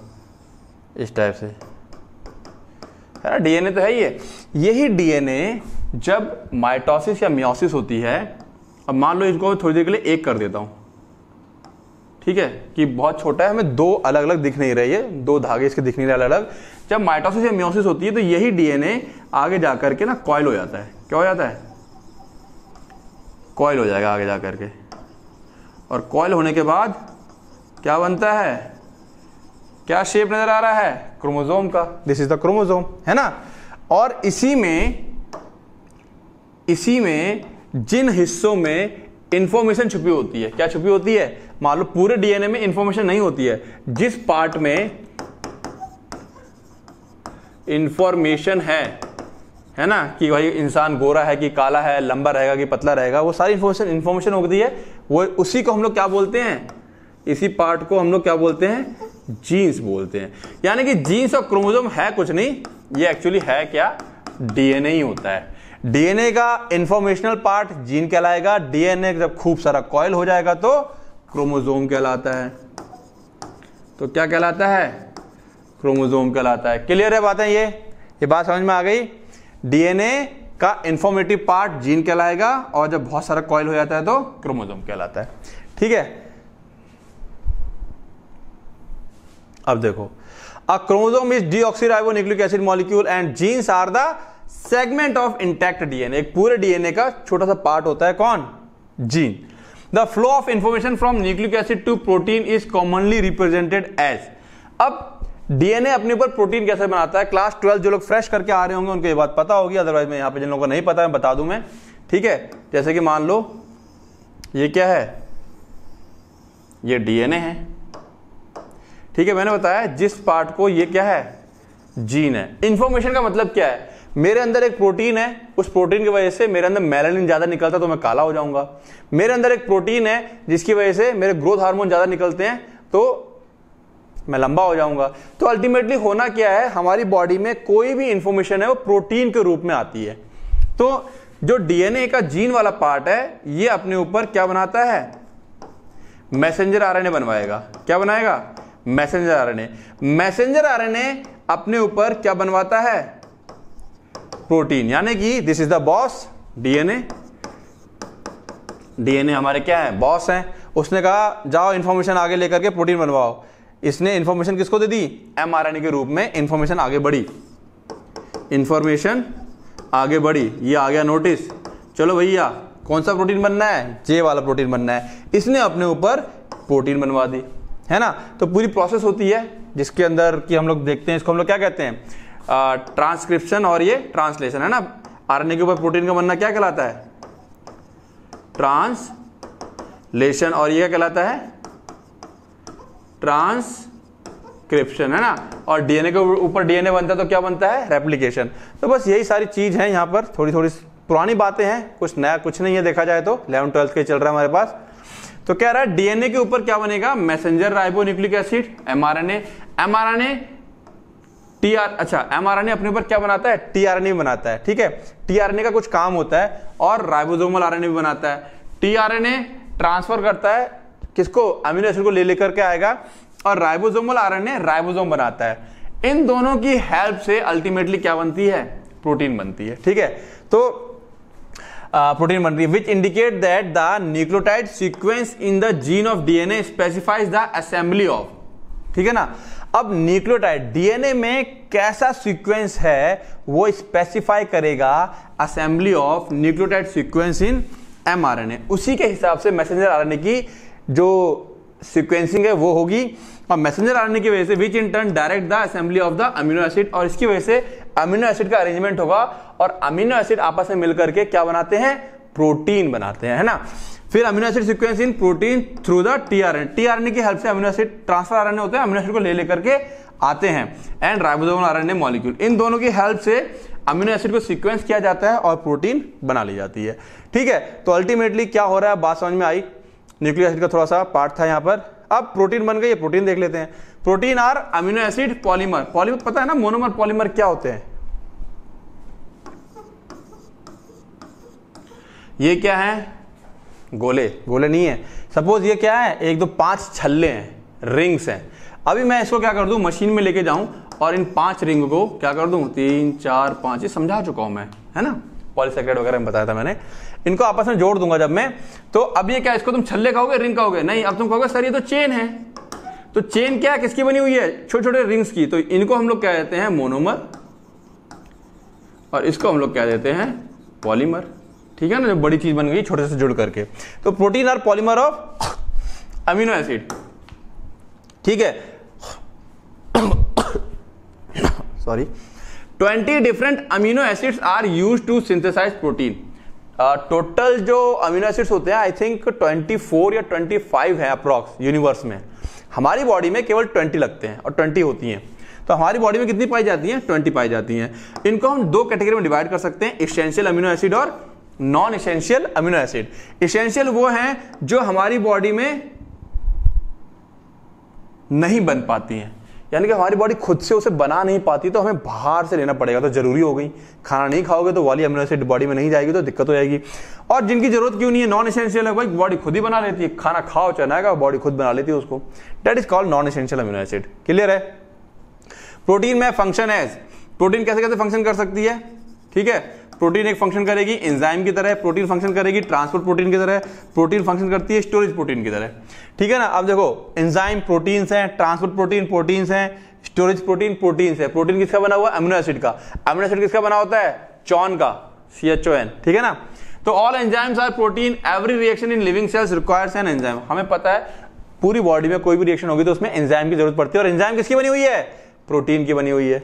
इस टाइप से है ना डीएनए तो है ही है यही डीएनए जब माइटोसिस या मियोसिस होती है अब मान लो इसको मैं थोड़ी देर के लिए एक कर देता हूं ठीक है कि बहुत छोटा है हमें दो अलग अलग दिख नहीं रही है दो धागे इसके दिख नहीं रहे अलग अलग जब माइटोसिस या मियोसिस होती है तो यही डीएनए आगे जाकर के ना कॉयल हो जाता है क्या हो जाता है कॉयल हो जाएगा आगे जाकर के और कॉयल होने के बाद क्या बनता है क्या शेप नज़र आ रहा है क्रोमोजोम का दिस इज द क्रोमोजोम है ना और इसी में इसी में जिन हिस्सों में इंफॉर्मेशन छुपी होती है क्या छुपी होती है मान लो पूरे डीएनए में इंफॉर्मेशन नहीं होती है जिस पार्ट में इंफॉर्मेशन है है ना कि भाई इंसान गोरा है कि काला है लंबा रहेगा कि पतला रहेगा वो सारी इंफॉर्मेशन इंफॉर्मेशन होती है वो उसी को हम लोग क्या बोलते हैं इसी पार्ट को हम लोग क्या बोलते हैं जीन्स बोलते हैं यानी कि जीन्स और क्रोमोजोम है कुछ नहीं ये एक्चुअली है क्या डीएनए ही होता है डीएनए का इंफॉर्मेशनल पार्ट जीन कहलाएगा डीएनए जब खूब सारा कॉयल हो जाएगा तो क्रोमोजोम कहलाता है तो क्या कहलाता है क्रोमोजोम कहलाता है क्लियर है बातें ये ये बात समझ में आ गई डीएनए का इन्फॉर्मेटिव पार्ट जीन कहलाएगा और जब बहुत सारा कॉयल हो जाता है तो क्रोमोजोम कहलाता है ठीक है अब देखो a chromosome is deoxyribonucleic acid molecule and genes are the segment of intact DNA एक पूरे डीएनए का छोटा सा पार्ट होता है कौन gene the flow of information from nucleic acid to protein is commonly represented as अब डीएनए अपने ऊपर प्रोटीन कैसे बनाता है क्लास ट्वेल्व जो लोग फ्रेश करके आ रहे होंगे उनको ये बात पता होगी अदरवाइज मैं यहां पे जिन लोगों को नहीं पता है बता दू मैं ठीक है जैसे कि मान लो ये क्या है ये डीएनए है ठीक है मैंने बताया जिस पार्ट को ये क्या है जीन है इंफॉर्मेशन का मतलब क्या है मेरे अंदर एक प्रोटीन है उस प्रोटीन की वजह से मेरे अंदर मेलानिन ज़्यादा निकलता है तो मैं काला हो जाऊंगा मेरे अंदर एक प्रोटीन है जिसकी वजह से मेरे ग्रोथ हार्मोन ज़्यादा निकलते हैं तो मैं लंबा हो जाऊंगा तो अल्टीमेटली होना क्या है हमारी बॉडी में कोई भी इंफॉर्मेशन है वो प्रोटीन के रूप में आती है तो जो डीएनए का जीन वाला पार्ट है ये अपने ऊपर क्या बनाता है मैसेंजर आरएनए बनवाएगा क्या बनाएगा मैसेंजर आरएनए मैसेंजर आरएनए अपने ऊपर क्या बनवाता है प्रोटीन यानी कि this is the boss DNA DNA हमारे क्या है बॉस है उसने कहा जाओ इन्फॉर्मेशन आगे लेकर के प्रोटीन बनवाओ इसने इन्फॉर्मेशन किसको दे दी एम के रूप में इन्फॉर्मेशन आगे बढ़ी इन्फॉर्मेशन आगे बढ़ी ये आ गया नोटिस चलो भैया कौन सा प्रोटीन बनना है जे वाला प्रोटीन बनना है इसने अपने ऊपर प्रोटीन बनवा दी है ना तो पूरी प्रोसेस होती है जिसके अंदर कि हम लोग देखते हैं इसको हम लोग क्या कहते हैं ट्रांसक्रिप्शन और ये ट्रांसलेशन है ना आरएनए के ऊपर प्रोटीन का बनना क्या कहलाता है ट्रांसलेशन और ये क्या कहलाता है ट्रांसक्रिप्शन है ना और डीएनए के ऊपर डीएनए बनता है तो क्या बनता है रेप्लीकेशन तो बस यही सारी चीज है यहां पर थोड़ी थोड़ी पुरानी बातें हैं कुछ नया कुछ नहीं है देखा जाए तो इलेवन ट्वेल्थ के चल रहा है हमारे पास तो कह रहा है डीएनए के ऊपर क्या बनेगा messenger ribonucleic acid mRNA mRNA T R अच्छा एमआरएनए अपने ऊपर क्या बनाता है टीआरएनए बनाता है ठीक है टीआरएनए का कुछ काम होता है और राइबोसोमल आरएनए भी बनाता है टीआरएनए ट्रांसफर करता है किसको अमीनो एसिड को ले लेकर के आएगा और राइबोसोमल आरएनए राइबोसोम बनाता है इन दोनों की हेल्प से अल्टीमेटली क्या बनती है प्रोटीन बनती है ठीक है तो प्रोटीन बन रही है which indicate that the nucleotide sequence in the gene of DNA specifies the assembly of ठीक है ना अब न्यूक्लियोटाइड डीएनए में कैसा सीक्वेंस है वो स्पेसिफाई करेगा assembly of nucleotide sequence in mRNA उसी के हिसाब से मैसेंजर आरएनए की जो सीक्वेंसिंग है वो होगी और मैसेंजर आरएनए की वजह से which in turn direct the assembly of the amino acid और इसकी वजह से अमीनो एसिड का अरेंजमेंट होगा और अमीनो एसिड आपस में मिलकर के क्या बनाते हैं प्रोटीन बनाते हैं है ना फिर amino acid sequence in protein through the tRNA tRNA की हेल्प से अमीनो एसिड ट्रांसफर आरएनए होते हैं अमीनो एसिड को ले लेकर के आते हैं एंड राइबोसोम आरएनए मॉलिक्यूल इन दोनों की हेल्प से अमीनो एसिड को सीक्वेंस किया जाता है और प्रोटीन बना ली जाती है ठीक है तो अल्टीमेटली क्या हो रहा है बात समझ में आई न्यूक्लिक एसिड का थोड़ा सा पार्ट था यहाँ पर अब प्रोटीन बन गई प्रोटीन देख लेते हैं protein are amino acid polymer polymer पता है ना मोनोमर पॉलीमर क्या होते हैं ये क्या है गोले गोले नहीं है सपोज ये क्या है एक दो पांच छल्ले हैं रिंग्स हैं अभी मैं इसको क्या कर दूं मशीन में लेके जाऊं और इन पांच रिंग को क्या कर दूं तीन चार पांच ये समझा चुका हूं मैं है ना पॉलीसेक्रेट वगैरह में बताया था मैंने इनको आपस में जोड़ दूंगा जब मैं तो अब ये क्या इसको तुम छल्ले कहोगे रिंग कहोगे नहीं अब तुम कहोगे सर ये तो चेन है तो चेन क्या है किसकी बनी हुई है छोटे छोटे रिंग्स की तो इनको हम लोग क्या देते हैं मोनोमर और इसको हम लोग कह देते हैं पॉलीमर ठीक है ना जो बड़ी चीज बन गई छोटे से जुड़ करके तो protein are polymer of amino acid ठीक है sorry twenty different amino acids are use to synthesise protein total जो अमीनो एसिड्स होते हैं आई थिंक 24 या 25 है अप्रॉक्स यूनिवर्स में हमारी बॉडी में केवल 20 लगते हैं और 20 होती हैं तो हमारी बॉडी में कितनी पाई जाती हैं 20 पाई जाती हैं इनको हम दो कैटेगरी में डिवाइड कर सकते हैं एसेंशियल अमीनो एसिड और non essential amino acid essential वो हैं जो हमारी बॉडी में नहीं बन पाती हैं यानी कि हमारी बॉडी खुद से उसे बना नहीं पाती तो हमें बाहर से लेना पड़ेगा तो जरूरी हो गई खाना नहीं खाओगे तो वाली अमीनो एसिड बॉडी में नहीं जाएगी तो दिक्कत हो जाएगी और जिनकी जरूरत क्यों नहीं है नॉन इसेंशियल है भाई बॉडी खुद ही बना लेती है खाना खाओ चाहे ना बॉडी खुद बना लेती है उसको that is called non essential amino acid clear है प्रोटीन में फंक्शन है प्रोटीन कैसे कैसे फंक्शन कर सकती है ठीक है प्रोटीन एक फंक्शन करेगी एंजाइम की तरह प्रोटीन फंक्शन करेगी ट्रांसपोर्ट प्रोटीन की तरह प्रोटीन फंक्शन करती है स्टोरेज प्रोटीन की तरह ठीक है ना अब देखो एंजाइम प्रोटीन्स हैं ट्रांसपोर्ट प्रोटीन प्रोटीन्स हैं स्टोरेज प्रोटीन प्रोटीन्स है प्रोटीन किसका बना हुआ अमीनो एसिड का अमीनो एसिड किसका बना होता है चौन का सी एच ओ एन ठीक है ना तो all enzymes are protein every reaction in living cells requires an enzyme हमें पता है पूरी बॉडी में कोई भी रिएक्शन होगी तो उसमें एंजाइम की जरूरत पड़ती है और एंजाइम किसकी बनी हुई है प्रोटीन की बनी हुई है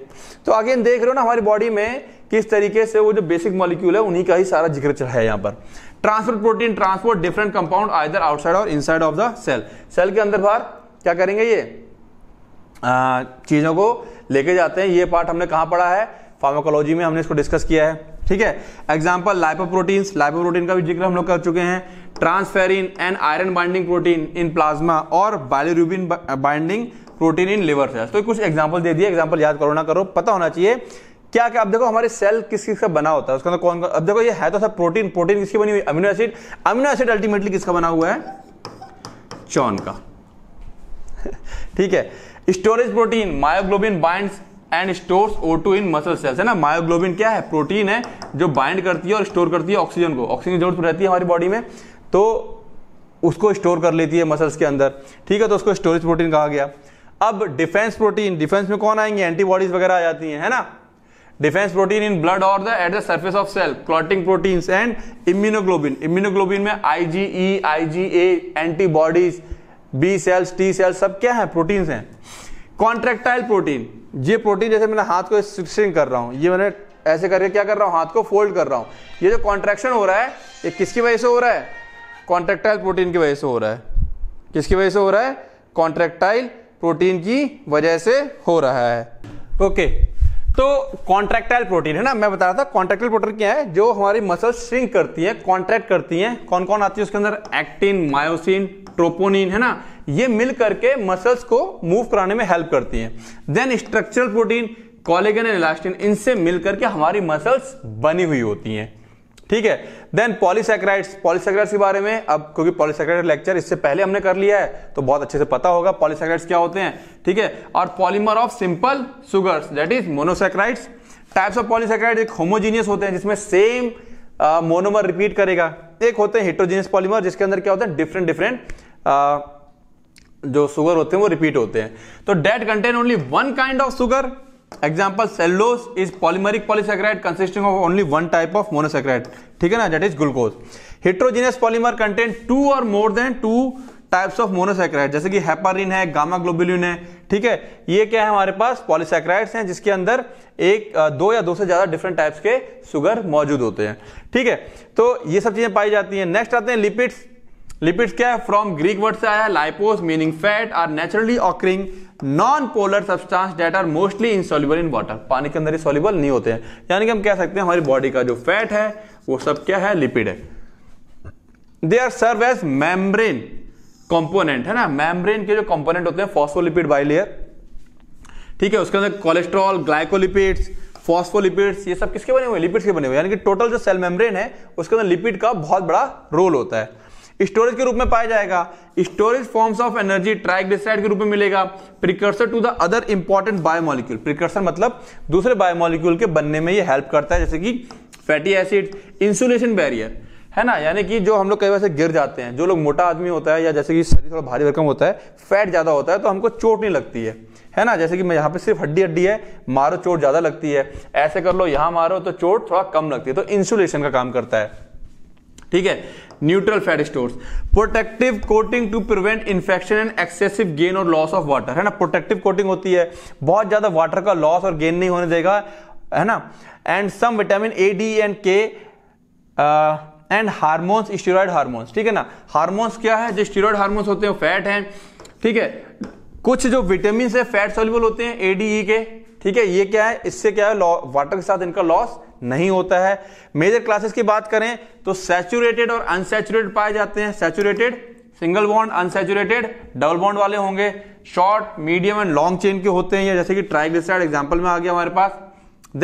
तो अगेन देख रहे हो ना हमारी बॉडी में किस तरीके से वो जो बेसिक मॉलिक्यूल है उन्हीं का ही सारा जिक्र है यहाँ पर transfer protein transport different compound either outside और inside of the cell cell के अंदर बाहर क्या करेंगे ये चीज़ों को लेके जाते हैं ये पार्ट हमने कहाँ पढ़ा है फार्माकोलॉजी में हमने इसको डिस्कस किया है ठीक है एग्जाम्पल लाइपोप्रोटीन्स लाइपोप्रोटीन का भी जिक्र हम लोग कर चुके हैं transferrin and iron binding protein in plasma और bilirubin binding protein in liver cells तो कुछ एग्जाम्पल दे दिए एग्जाम्पल याद करो ना करो पता होना चाहिए क्या क्या अब देखो हमारे सेल किस किस का बना होता है उसके अंदर कौन अब देखो ये है तो सब प्रोटीन प्रोटीन किसकी बनी हुई amino acid amino acid ultimately किसका बना हुआ है चौन का *laughs* ठीक है storage protein myoglobin bind and store O two in muscle cells है ना मायोग्लोबिन क्या है प्रोटीन है जो बाइंड करती है और स्टोर करती है ऑक्सीजन को ऑक्सीजन की जरूरत रहती है हमारी बॉडी में तो उसको स्टोर कर लेती है मसल्स के अंदर ठीक है तो उसको स्टोरेज प्रोटीन कहा गया अब डिफेंस प्रोटीन डिफेंस में कौन आएंगे एंटीबॉडीज वगैरह आ जाती हैं है ना डिफेंस प्रोटीन इन ब्लड और the at the surface of cell clotting protein and immunoglobulin immunoglobulin में IgE IgA antibodies B cells T cells सब क्या है प्रोटीन्स हैं कॉन्ट्रेक्टाइल प्रोटीन ये प्रोटीन जैसे मैंने हाथ को स्ट्रिंग कर रहा हूँ ये मैंने ऐसे करके क्या कर रहा हूँ हाथ को फोल्ड कर रहा हूँ ये जो कॉन्ट्रेक्शन हो रहा है ये किसकी वजह से हो रहा है कॉन्ट्रेक्टाइल प्रोटीन की वजह से हो रहा है किसकी वजह से हो रहा है कॉन्ट्रेक्टाइल प्रोटीन की वजह से हो रहा है ओके okay. तो कॉन्ट्रेक्टाइल प्रोटीन है ना मैं बता रहा था कॉन्ट्रेक्टाइल प्रोटीन क्या है जो हमारी मसल श्रिंक करती है कॉन्ट्रैक्ट करती है कौन कौन आती है उसके अंदर एक्टिन मायोसिन ट्रोपोनिन है ना ये मिल करके मसल्स को मूव कराने में हेल्प करती है then structural protein collagen and elastin इनसे मिल करके हमारी मसल्स बनी हुई होती हैं ठीक है देन पॉलीसेक्राइड्स पॉलीसेक्राइड्स के बारे में अब क्योंकि पॉलीसेक्राइड लेक्चर इससे पहले हमने कर लिया है तो बहुत अच्छे से पता होगा पॉलीसेक्राइड्स क्या होते हैं ठीक है और polymer of simple sugars that is monosaccharides types of polysaccharide एक होमोजीनियस होते हैं जिसमें सेम मोनोमर रिपीट करेगा एक होते हैं हिट्रोजीनियस पॉलीमर जिसके अंदर क्या होता है डिफरेंट डिफरेंट जो सुगर होते हैं वो रिपीट होते हैं तो that contain only one kind of sugar example cellulose is polymeric polysaccharide consisting of only one type of monosaccharide ठीक है ना that is glucose heterogeneous polymer content two और more than two types of monosaccharide जैसे कि हेपारिन है गामा ग्लोबुलिन है ठीक है ये क्या है हमारे पास पॉलीसेक्राइड्स हैं जिसके अंदर एक दो या दो से ज्यादा डिफरेंट टाइप्स के शुगर मौजूद होते हैं ठीक है तो ये सब चीजें पाई जाती हैं नेक्स्ट आते हैं लिपिड्स लिपिड्स क्या है फ्रॉम ग्रीक वर्ड से आया lipos meaning fat are naturally occurring non polar substance that are mostly insoluble in water पानी के अंदर ही सॉल्युबल नहीं होते हैं यानी कि हम कह सकते हैं हमारी बॉडी का जो फैट है वो सब क्या है लिपिड है they are serve as membrane component है ना मेम्ब्रेन के जो कॉम्पोनेंट होते हैं फॉस्फोलिपिड बाइलेयर ठीक है उसके अंदर कोलेस्ट्रॉल ग्लाइकोलिपिड्स फॉस्फोलिपिड्स ये सब किसके बने हुए लिपिड्स के बने हुए यानी कि टोटल जो सेल मेम्ब्रेन है उसके अंदर लिपिड का बहुत बड़ा रोल होता है स्टोरेज के रूप में पाया जाएगा storage forms of energy triglyceride के रूप में मिलेगा precursor to the other important biomolecule precursor मतलब दूसरे बायोमोलिक्यूल के बनने में ये हेल्प करता है जैसे कि फैटी एसिड इंसुलेशन बैरियर है ना यानी कि जो हम लोग कई बार से गिर जाते हैं जो लोग मोटा आदमी होता है या जैसे कि शरीर थोड़ा भारी भरकम होता है फैट ज़्यादा होता है तो हमको चोट नहीं लगती है है ना जैसे कि मैं यहाँ पे सिर्फ हड्डी हड्डी है मारो चोट ज़्यादा लगती है ऐसे कर लो यहाँ मारो तो चोट थोड़ा कम लगती है तो इंसुलेशन का काम करता है ठीक है neutral fat store protective coating to prevent infection and excessive gain और लॉस ऑफ वाटर है ना प्रोटेक्टिव कोटिंग होती है बहुत ज्यादा वाटर का लॉस और गेन नहीं होने देगा है ना and some vitamin A D and K and hormones steroid hormones ठीक है ना हार्मोन्स क्या है जो स्टीरोड हार्मोन्स होते हैं फैट हैं ठीक है कुछ जो विटामिन है फैट सोल्यूबल होते हैं ए डी ई के ठीक है ये क्या है इससे क्या है वाटर के साथ इनका लॉस नहीं होता है मेजर क्लासेस की बात करें तो सैचुरेटेड और अनसेचुरेटेड पाए जाते हैं saturated single bond unsaturated double bond वाले होंगे short medium and long chain के होते हैं जैसे कि ट्राइग्लिसराइड एग्जाम्पल में आ गया हमारे पास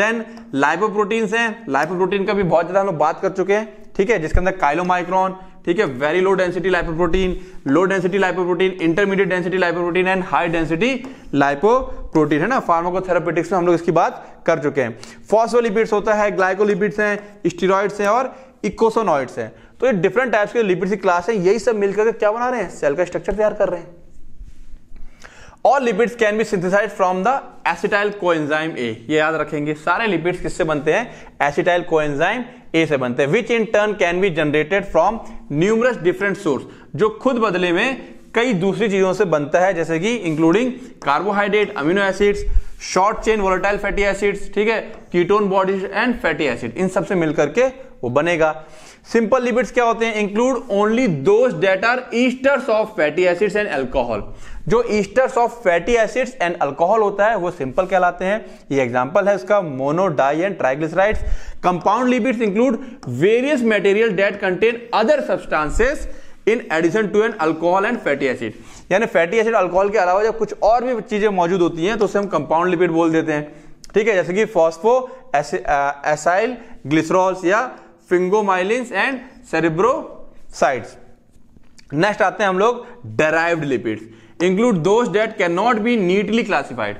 देन लाइपोप्रोटीन्स हैं लाइपोप्रोटीन का भी बहुत ज्यादा हम लोग बात कर चुके हैं ठीक है जिसके अंदर काइलोमाइक्रॉन ठीक है very low density lipoprotein low density lipoprotein intermediate density lipoprotein and high density lipoprotein है ना फार्माकोथेरापेटिक्स में हम लोग इसकी बात कर चुके हैं फॉस्फोलिपिड्स होता है ग्लाइकोलिपिड्स हैं स्टीरोइड्स हैं और इकोसोनॉइड्स हैं तो ये डिफरेंट टाइप्स के लिपिड्स की क्लास है यही सब मिलकर क्या बना रहे हैं सेल का स्ट्रक्चर तैयार कर रहे हैं all lipids can be synthesize from the acetyl coenzyme A ये याद रखेंगे सारे लिपिड्स किससे बनते हैं एसिटाइल कोएंजाइम ए से बनते हैं which in turn can be generated from numerous different source जो खुद बदले में कई दूसरी चीजों से बनता है जैसे कि including carbohydrate amino acids short chain volatile fatty acids ठीक है ketone bodies and fatty acid इन सब से मिलकर के वो बनेगा सिंपल लिपिड्स क्या होते हैं include only those that are esters of fatty acids and alcohol जो esters of fatty acids and alcohol होता है वो सिंपल कहलाते हैं ये एग्जांपल है इसका mono di and triglycerides compound lipids include various material that contain other substances in addition to an alcohol and fatty acid यानी फैटी एसिड अल्कोहल के अलावा जब कुछ और भी चीजें मौजूद होती हैं तो उसे हम कंपाउंड लिपिड बोल देते हैं ठीक है जैसे कि फॉस्फो एसाइल ग्लिसरॉल्स या फिंगोमाइलिन एंड सेरेब्रोसाइट्स नेक्स्ट आते हैं हम लोग derived lipids include those that cannot be neatly classified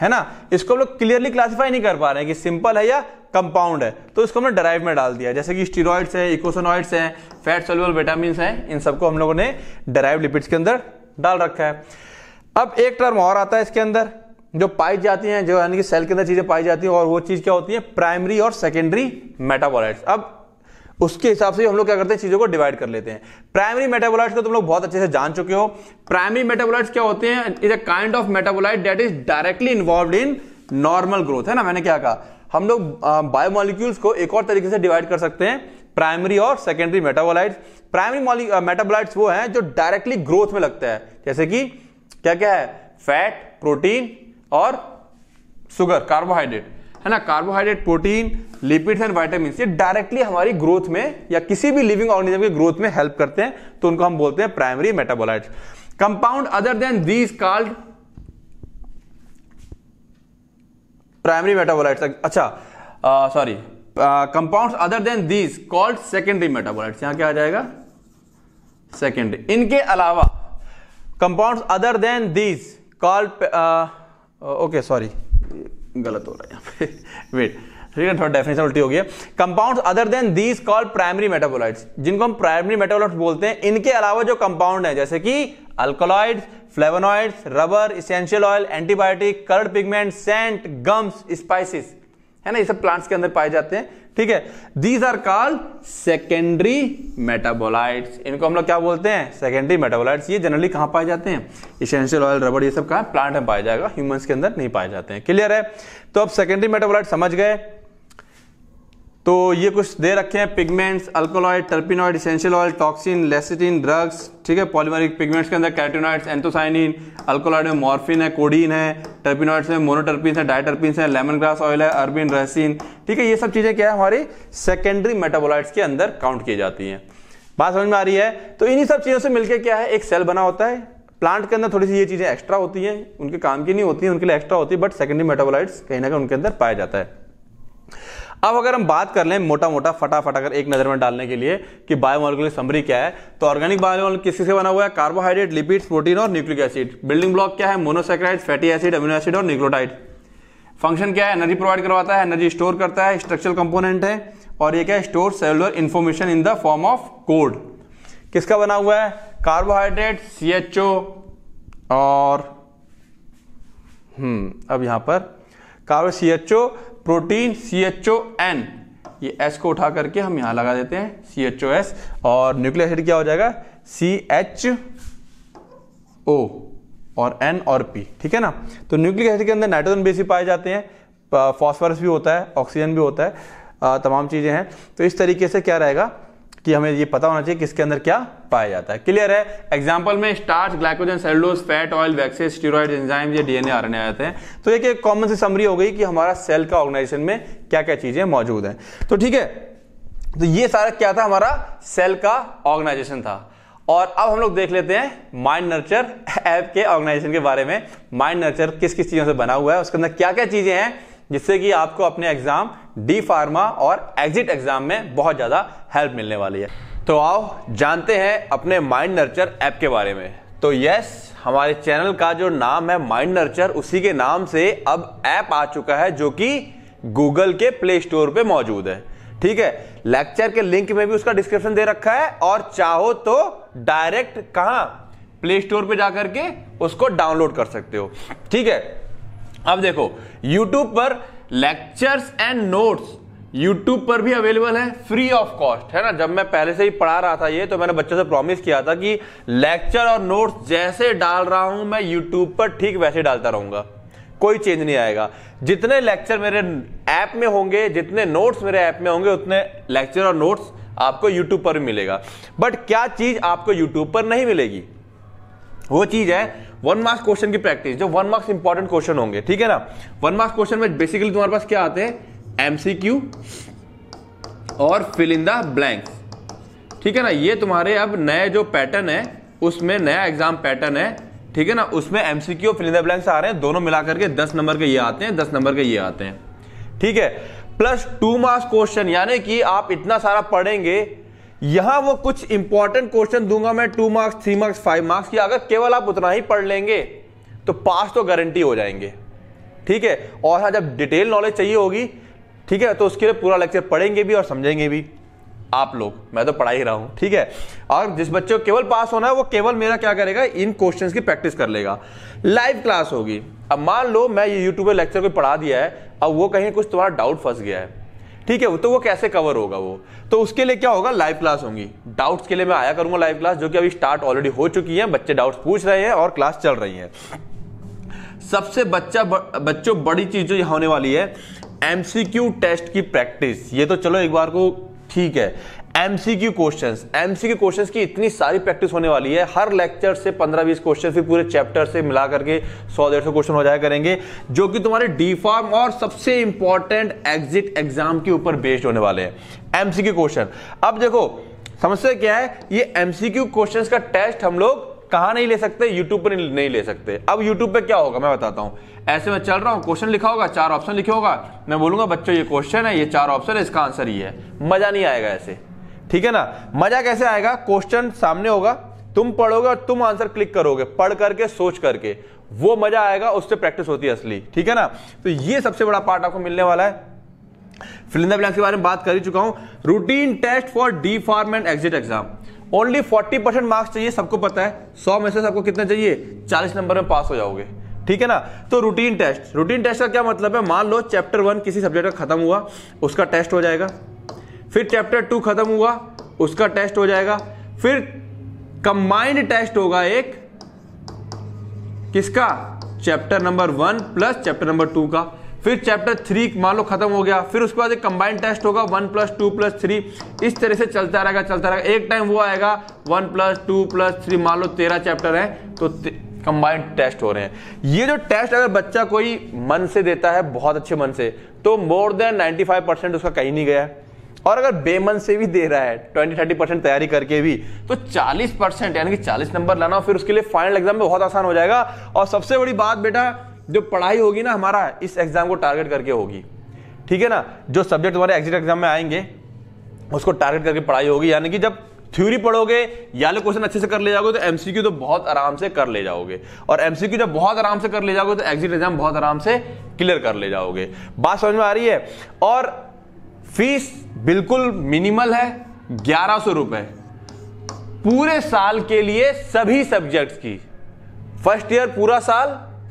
है ना इसको हम लोग क्लियरली क्लासिफाई नहीं कर पा रहे हैं कि सिंपल है या कंपाउंड है तो इसको हमने डराइव में डाल दिया जैसे कि स्टीरोइड्स हैं इकोसोनॉइड्स हैं फैट सोल्यूबल विटामिन हैं इन सबको हम लोगों ने डराइव लिपिड्स के अंदर डाल रखा है अब एक टर्म और आता है इसके अंदर जो पाई जाती हैं जो यानी कि सेल के अंदर चीज़ें पाई जाती हैं और वो चीज़ क्या होती है प्राइमरी और सेकेंडरी मेटाबोलाइट्स अब उसके हिसाब से हम लोग क्या करते हैं चीज़ों को डिवाइड कर लेते हैं प्राइमरी मेटाबोलाइट्स को तुम लोग बहुत अच्छे से जान चुके हो प्राइमरी मेटाबोलाइट्स क्या होते हैं is a kind of metabolite that is directly involve in normal growth है ना मैंने क्या कहा हम लोग बायोमोलिक्यूल्स को एक और तरीके से डिवाइड कर सकते हैं प्राइमरी और सेकेंडरी मेटाबोलाइट्स प्राइमरी मेटाबोलाइट्स वो हैं जो डायरेक्टली ग्रोथ में लगता है जैसे कि क्या क्या है फैट प्रोटीन और सुगर कार्बोहाइड्रेट है ना carbohydrate protein lipids and vitamin ये डायरेक्टली हमारी ग्रोथ में या किसी भी लिविंग ऑर्गेनिज्म की ग्रोथ में हेल्प करते हैं तो उनको हम बोलते हैं primary metabolite compound other than these called primary metabolite अच्छा sorry compound other than these called secondary metabolite यहां क्या आ जाएगा सेकेंडरी इनके अलावा compound other than these called okay sorry गलत हो रहा है यहां पे वेट *laughs* ठीक है थोड़ा डेफिनेशन उल्टी हो गया compound other than these call primary metabolites जिनको हम प्राइमरी मेटाबोलाइट बोलते हैं इनके अलावा जो कंपाउंड है जैसे कि alkaloids flavonoids rubber essential oil antibiotic coloured pigment scent gums spices है ना ये सब प्लांट्स के अंदर पाए जाते हैं ठीक है these are called secondary metabolites इनको हम लोग क्या बोलते हैं सेकेंडरी मेटाबोलाइट्स ये जनरली कहां पाए जाते हैं इसेंशियल ऑयल रबर ये सब कहा प्लांट में पाया जाएगा ह्यूमंस के अंदर नहीं पाए जाते हैं क्लियर है तो अब सेकेंडरी मेटाबोलाइट समझ गए तो ये कुछ दे रखे हैं pigments alkaloid terpenoid essential oil toxin lectin drugs ठीक है पॉलीमरिक पिगमेंट्स के अंदर कैटिनॉइड्स एंथोसाइनिन अल्कोलॉइड में मॉर्फिन है कोडीन है टर्पिनॉइड्स में मोनोटर्पिन है डायटर्पिन है लेमन ग्रास ऑयल है अर्बिन रेसिन ठीक है ये सब चीज़ें क्या है हमारी सेकेंडरी मेटाबोलाइट्स के अंदर काउंट की जाती हैं बात समझ में आ रही है तो इन्हीं सब चीज़ों से मिलकर क्या है एक सेल बना होता है प्लांट के अंदर थोड़ी सी ये चीज़ें एक्स्ट्रा होती हैं उनके काम की नहीं होती है उनके लिए एक्स्ट्रा होती है बट सेकेंडरी मेटाबोलाइट्स कहीं ना कहीं उनके अंदर पाया जाता है अब अगर हम बात कर लें मोटा मोटा फटाफट अगर एक नजर में डालने के लिए कि बायोमोलिकुलर समरी क्या है तो ऑर्गेनिक बायोमोल किसी से बना हुआ है कार्बोहाइड्रेट लिपिड्स प्रोटीन और न्यूक्लिक एसिड बिल्डिंग ब्लॉक क्या है monosaccharide fatty acid amino acid और न्यूक्लोटाइड फंक्शन क्या है एनर्जी प्रोवाइड करवाता है एनर्जी स्टोर करता है स्ट्रक्चरल कंपोनेंट है और ये क्या है store cellular information in the form of code किसका बना हुआ है कार्बोहाइड्रेट सीएचओ और हम्म अब यहां पर carbo CHO protein C H O N ये एस को उठा करके हम यहाँ लगा देते हैं सी एच ओ एस और न्यूक्लिक एसिड क्या हो जाएगा सी एच ओ और एन और पी ठीक है ना तो न्यूक्लिक एसिड के अंदर नाइट्रोजन बेसिक पाए जाते हैं फॉस्फोरस भी होता है ऑक्सीजन भी होता है तमाम चीज़ें हैं तो इस तरीके से क्या रहेगा कि हमें ये पता होना चाहिए किसके अंदर क्या पाया जाता है क्लियर है एग्जाम्पल में starch glycogen cellulose fat oil vaccine steroid enzyme ये डीएनए आरएनए आते हैं तो एक एक कॉमन सी समरी हो गई कि हमारा सेल का ऑर्गेनाइजेशन में क्या क्या चीजें मौजूद हैं तो ठीक है तो ये सारा क्या था हमारा सेल का ऑर्गेनाइजेशन था और अब हम लोग देख लेते हैं माइंड नर्चर ऐप के ऑर्गेनाइजेशन के बारे में माइंड नर्चर किस किस चीजों से बना हुआ है उसके अंदर क्या क्या चीजें हैं जिससे कि आपको अपने एग्जाम डी फार्मा और एग्जिट एग्जाम में बहुत ज्यादा हेल्प मिलने वाली है तो आओ जानते हैं अपने माइंड नर्चर ऐप के बारे में तो यस हमारे चैनल का जो नाम है माइंड नर्चर उसी के नाम से अब ऐप आ चुका है जो कि गूगल के प्ले स्टोर पे मौजूद है ठीक है लेक्चर के लिंक में भी उसका डिस्क्रिप्शन दे रखा है और चाहो तो डायरेक्ट कहा प्ले स्टोर पे जाकर के उसको डाउनलोड कर सकते हो ठीक है अब देखो YouTube पर लेक्चर्स एंड नोट्स YouTube पर भी अवेलेबल है फ्री ऑफ कॉस्ट है ना जब मैं पहले से ही पढ़ा रहा था ये तो मैंने बच्चों से प्रॉमिस किया था कि लेक्चर और नोट्स जैसे डाल रहा हूं मैं YouTube पर ठीक वैसे डालता रहूंगा कोई चेंज नहीं आएगा जितने लेक्चर मेरे ऐप में होंगे जितने नोट्स मेरे ऐप में होंगे उतने लेक्चर और नोट्स आपको यूट्यूब पर भी मिलेगा बट क्या चीज आपको यूट्यूब पर नहीं मिलेगी वो चीज है वन मार्क्स क्वेश्चन की प्रैक्टिस जो वन मार्क्स इंपॉर्टेंट क्वेश्चन होंगे ठीक है ना वन मार्क्स क्वेश्चन में बेसिकली तुम्हारे पास क्या आते हैं एमसीक्यू और फिल इन द ब्लैंक ठीक है ना ये तुम्हारे अब नए जो पैटर्न है उसमें नया एग्जाम पैटर्न है ठीक है ना उसमें एमसीक्यू और फिल इन द ब्लैंक्स आ रहे हैं दोनों मिलाकर के दस नंबर के ये आते हैं दस नंबर के ये आते हैं ठीक है प्लस टू मार्क्स क्वेश्चन यानी कि आप इतना सारा पढ़ेंगे यहां वो कुछ इंपॉर्टेंट क्वेश्चन दूंगा मैं two marks three marks five marks की अगर केवल आप उतना ही पढ़ लेंगे तो पास तो गारंटी हो जाएंगे ठीक है और हाँ जब डिटेल नॉलेज चाहिए होगी ठीक है तो उसके लिए पूरा लेक्चर पढ़ेंगे भी और समझेंगे भी आप लोग मैं तो पढ़ा ही रहा हूं ठीक है और जिस बच्चे को केवल पास होना है वो केवल मेरा क्या करेगा इन क्वेश्चन की प्रैक्टिस कर लेगा लाइव क्लास होगी अब मान लो मैं ये यूट्यूब पर लेक्चर को पढ़ा दिया है अब वो कहीं कुछ तुम्हारा डाउट फंस गया है ठीक है तो वो कैसे कवर होगा वो तो उसके लिए क्या होगा लाइव क्लास होंगी डाउट्स के लिए मैं आया करूंगा लाइव क्लास जो कि अभी स्टार्ट ऑलरेडी हो चुकी है बच्चे डाउट्स पूछ रहे हैं और क्लास चल रही है सबसे बच्चा बच्चों बड़ी चीज जो यहां होने वाली है एमसीक्यू टेस्ट की प्रैक्टिस ये तो चलो एक बार को ठीक है एमसीक्यू क्वेश्चंस एमसीक्यू क्वेश्चंस की इतनी सारी प्रैक्टिस होने वाली है हर लेक्चर से पंद्रह बीस क्वेश्चन फिर पूरे चैप्टर से मिला करके सौ डेढ़ सौ क्वेश्चन हो जाया करेंगे जो कि तुम्हारे डी फॉर्म और सबसे इंपॉर्टेंट एग्जिट एग्जाम के ऊपर बेस्ड होने वाले हैं एमसीक्यू क्वेश्चन अब देखो समस्या क्या है ये एमसीक्यू क्वेश्चन का टेस्ट हम लोग कहा नहीं ले सकते यूट्यूब पर नहीं ले सकते अब यूट्यूब पे क्या होगा मैं बताता हूं ऐसे में चल रहा हूं क्वेश्चन लिखा होगा चार ऑप्शन लिखे होगा मैं बोलूंगा बच्चों ये क्वेश्चन है ये चार ऑप्शन है इसका आंसर ये है मजा नहीं आएगा ऐसे ठीक है ना मजा कैसे आएगा क्वेश्चन सामने होगा तुम पढ़ोगे और तुम आंसर क्लिक करोगे पढ़ करके सोच करके वो मजा आएगा उससे प्रैक्टिस होती है असली ठीक है ना तो ये सबसे बड़ा पार्ट आपको मिलने वाला है फिलिंदा इन के बारे में बात कर ही चुका हूं routine test for D pharm and exit exam only 40 percent marks चाहिए सबको पता है 100 में से सबको कितने चाहिए 40 नंबर में पास हो जाओगे ठीक है ना तो रूटीन टेस्ट रूटीन टेस्ट का क्या मतलब है मान लो चैप्टर वन किसी सब्जेक्ट का खत्म हुआ उसका टेस्ट हो जाएगा फिर चैप्टर टू खत्म हुआ उसका टेस्ट हो जाएगा फिर कंबाइंड टेस्ट होगा एक किसका chapter number one plus chapter number two का फिर चैप्टर थ्री मान लो खत्म हो गया फिर उसके बाद एक कंबाइंड टेस्ट होगा one plus two plus three इस तरह से चलता रहेगा चलता रहेगा एक टाइम वो आएगा one plus two plus three मान लो तेरह चैप्टर है तो कंबाइंड टेस्ट हो रहे हैं ये जो टेस्ट अगर बच्चा कोई मन से देता है बहुत अच्छे मन से तो मोर देन 95 परसेंट उसका कहीं नहीं गया है और अगर बेमन से भी दे रहा है ट्वेंटी थर्टी परसेंट तैयारी करके भी तो चालीस परसेंट यानी कि चालीस नंबर लाना फिर उसके लिए फाइनल एग्जाम में बहुत आसान हो जाएगा और सबसे बड़ी बात बेटा जो पढ़ाई होगी ना हमारा इस एग्जाम को टारगेट करके होगी ठीक है ना जो सब्जेक्ट तुम्हारे एग्जिट एग्जाम में आएंगे उसको टारगेट करके पढ़ाई होगी यानी कि जब थ्योरी पढ़ोगे या लो तो क्वेश्चन अच्छे से कर ले जाओगे तो एमसीक्यू तो बहुत आराम से कर ले जाओगे और एमसीक्यू जब बहुत आराम से कर ले जाओगे तो एग्जिट एग्जाम बहुत आराम से क्लियर कर ले जाओगे बात समझ में आ रही है और फीस बिल्कुल मिनिमल है ग्यारह सौ रुपए पूरे साल के लिए सभी सब्जेक्ट्स की फर्स्ट ईयर पूरा साल